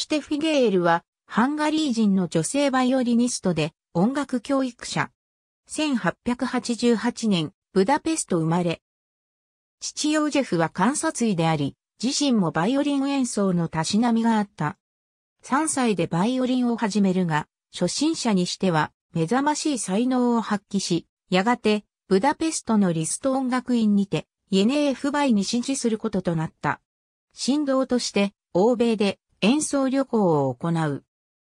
シテフィゲールは、ハンガリー人の女性バイオリニストで、音楽教育者。1888年、ブダペスト生まれ。父ヨージェフは観察医であり、自身もバイオリン演奏のたしなみがあった。3歳でバイオリンを始めるが、初心者にしては目覚ましい才能を発揮し、やがて、ブダペストのリスト音楽院にて、イエネーフバイに支持することとなった。振動として、欧米で演奏旅行を行う。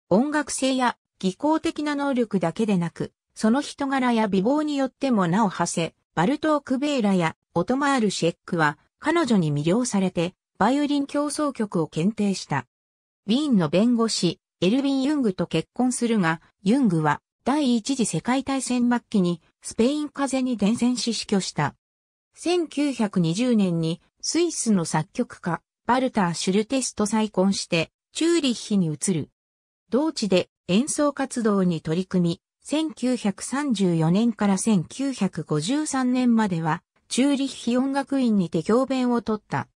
音楽性や技巧的な能力だけでなく、その人柄や美貌によっても名を馳せ、バルトーク・ベーラやオトマール・シェックは彼女に魅了されて、バイオリン競争曲を検定した。ウィーンの弁護士、エルヴィン・ユングと結婚するが、ユングは第一次世界大戦末期にスペイン風邪に伝染し死去した。1920年にスイスの作曲家、バルター・シュルテスと再婚して、チューリッヒに移る。同地で演奏活動に取り組み、1934年から1953年までは、チューリッヒ音楽院にて教鞭を取った。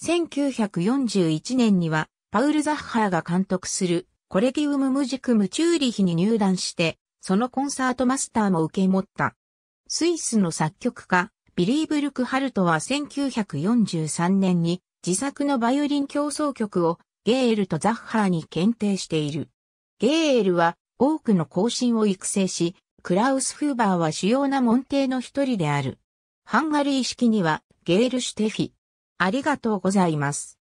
1941年には、パウル・ザッハーが監督する、コレギウム・ムジクム・チューリッヒに入団して、そのコンサートマスターも受け持った。スイスの作曲家、ビリー・ブルクハルトは1943年に自作のバイオリン競争曲をゲーエルとザッハーに検定している。ゲーエルは多くの後進を育成し、クラウス・フーバーは主要な門弟の一人である。ハンガリー式にはゲール・シュテフィ。ありがとうございます。